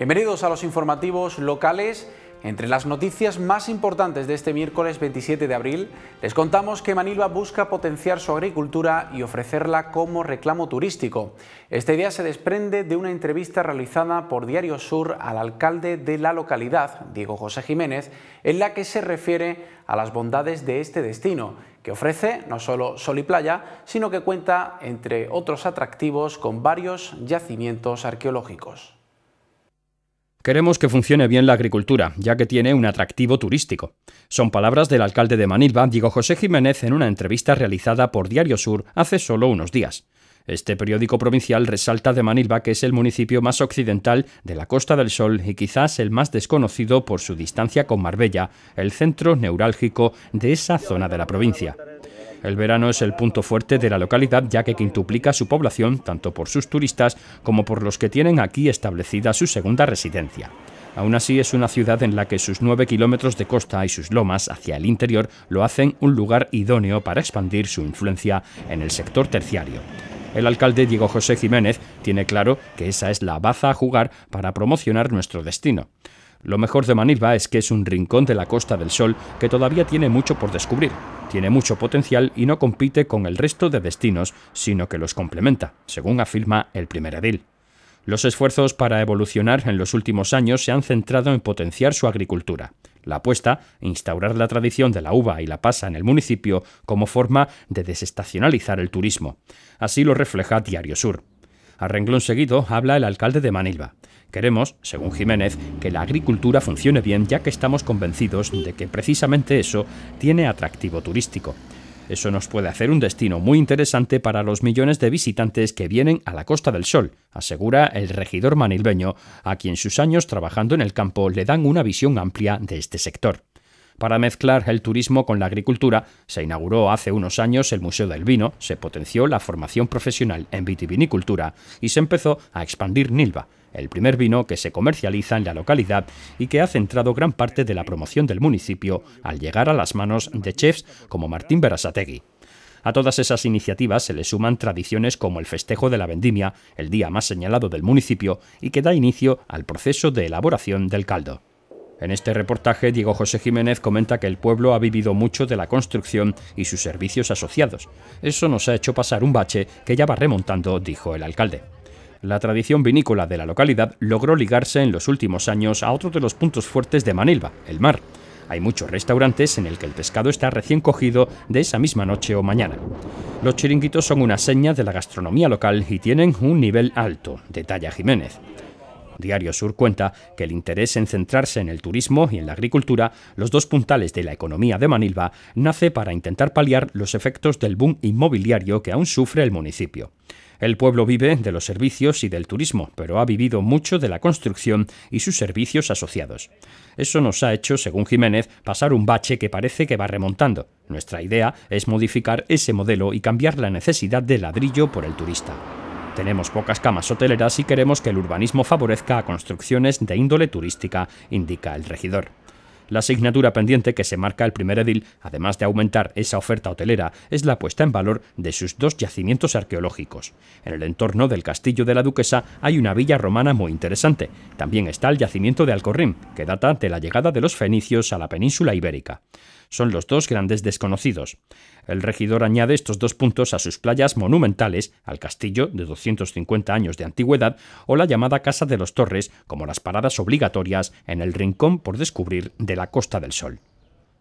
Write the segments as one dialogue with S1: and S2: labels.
S1: Bienvenidos a los informativos locales. Entre las noticias más importantes de este miércoles 27 de abril, les contamos que Manilva busca potenciar su agricultura y ofrecerla como reclamo turístico. Esta idea se desprende de una entrevista realizada por Diario Sur al alcalde de la localidad, Diego José Jiménez, en la que se refiere a las bondades de este destino, que ofrece no solo sol y playa, sino que cuenta, entre otros atractivos, con varios yacimientos arqueológicos.
S2: Queremos que funcione bien la agricultura, ya que tiene un atractivo turístico. Son palabras del alcalde de Manilva, Diego José Jiménez, en una entrevista realizada por Diario Sur hace solo unos días. Este periódico provincial resalta de Manilva que es el municipio más occidental de la Costa del Sol y quizás el más desconocido por su distancia con Marbella, el centro neurálgico de esa zona de la provincia. El verano es el punto fuerte de la localidad ya que quintuplica su población tanto por sus turistas como por los que tienen aquí establecida su segunda residencia. Aún así es una ciudad en la que sus nueve kilómetros de costa y sus lomas hacia el interior lo hacen un lugar idóneo para expandir su influencia en el sector terciario. El alcalde Diego José Jiménez tiene claro que esa es la baza a jugar para promocionar nuestro destino. Lo mejor de Manilva es que es un rincón de la Costa del Sol que todavía tiene mucho por descubrir. Tiene mucho potencial y no compite con el resto de destinos, sino que los complementa, según afirma el primer edil. Los esfuerzos para evolucionar en los últimos años se han centrado en potenciar su agricultura. La apuesta, instaurar la tradición de la uva y la pasa en el municipio como forma de desestacionalizar el turismo. Así lo refleja Diario Sur. A renglón seguido habla el alcalde de Manilva. Queremos, según Jiménez, que la agricultura funcione bien ya que estamos convencidos de que precisamente eso tiene atractivo turístico. Eso nos puede hacer un destino muy interesante para los millones de visitantes que vienen a la Costa del Sol, asegura el regidor manilbeño, a quien sus años trabajando en el campo le dan una visión amplia de este sector para mezclar el turismo con la agricultura, se inauguró hace unos años el Museo del Vino, se potenció la formación profesional en vitivinicultura y se empezó a expandir Nilva, el primer vino que se comercializa en la localidad y que ha centrado gran parte de la promoción del municipio al llegar a las manos de chefs como Martín Berasategui. A todas esas iniciativas se le suman tradiciones como el festejo de la vendimia, el día más señalado del municipio y que da inicio al proceso de elaboración del caldo. En este reportaje, Diego José Jiménez comenta que el pueblo ha vivido mucho de la construcción y sus servicios asociados. Eso nos ha hecho pasar un bache que ya va remontando, dijo el alcalde. La tradición vinícola de la localidad logró ligarse en los últimos años a otro de los puntos fuertes de Manilva, el mar. Hay muchos restaurantes en el que el pescado está recién cogido de esa misma noche o mañana. Los chiringuitos son una seña de la gastronomía local y tienen un nivel alto, detalla Jiménez. Diario Sur cuenta que el interés en centrarse en el turismo y en la agricultura, los dos puntales de la economía de Manilva, nace para intentar paliar los efectos del boom inmobiliario que aún sufre el municipio. El pueblo vive de los servicios y del turismo, pero ha vivido mucho de la construcción y sus servicios asociados. Eso nos ha hecho, según Jiménez, pasar un bache que parece que va remontando. Nuestra idea es modificar ese modelo y cambiar la necesidad de ladrillo por el turista. Tenemos pocas camas hoteleras y queremos que el urbanismo favorezca a construcciones de índole turística, indica el regidor. La asignatura pendiente que se marca el primer edil, además de aumentar esa oferta hotelera, es la puesta en valor de sus dos yacimientos arqueológicos. En el entorno del castillo de la duquesa hay una villa romana muy interesante. También está el yacimiento de Alcorrim, que data de la llegada de los fenicios a la península ibérica son los dos grandes desconocidos. El regidor añade estos dos puntos a sus playas monumentales, al castillo de 250 años de antigüedad o la llamada Casa de los Torres, como las paradas obligatorias en el rincón por descubrir de la Costa del Sol.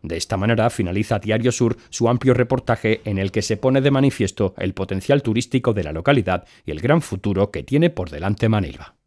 S2: De esta manera finaliza Diario Sur su amplio reportaje en el que se pone de manifiesto el potencial turístico de la localidad y el gran futuro que tiene por delante Manilva.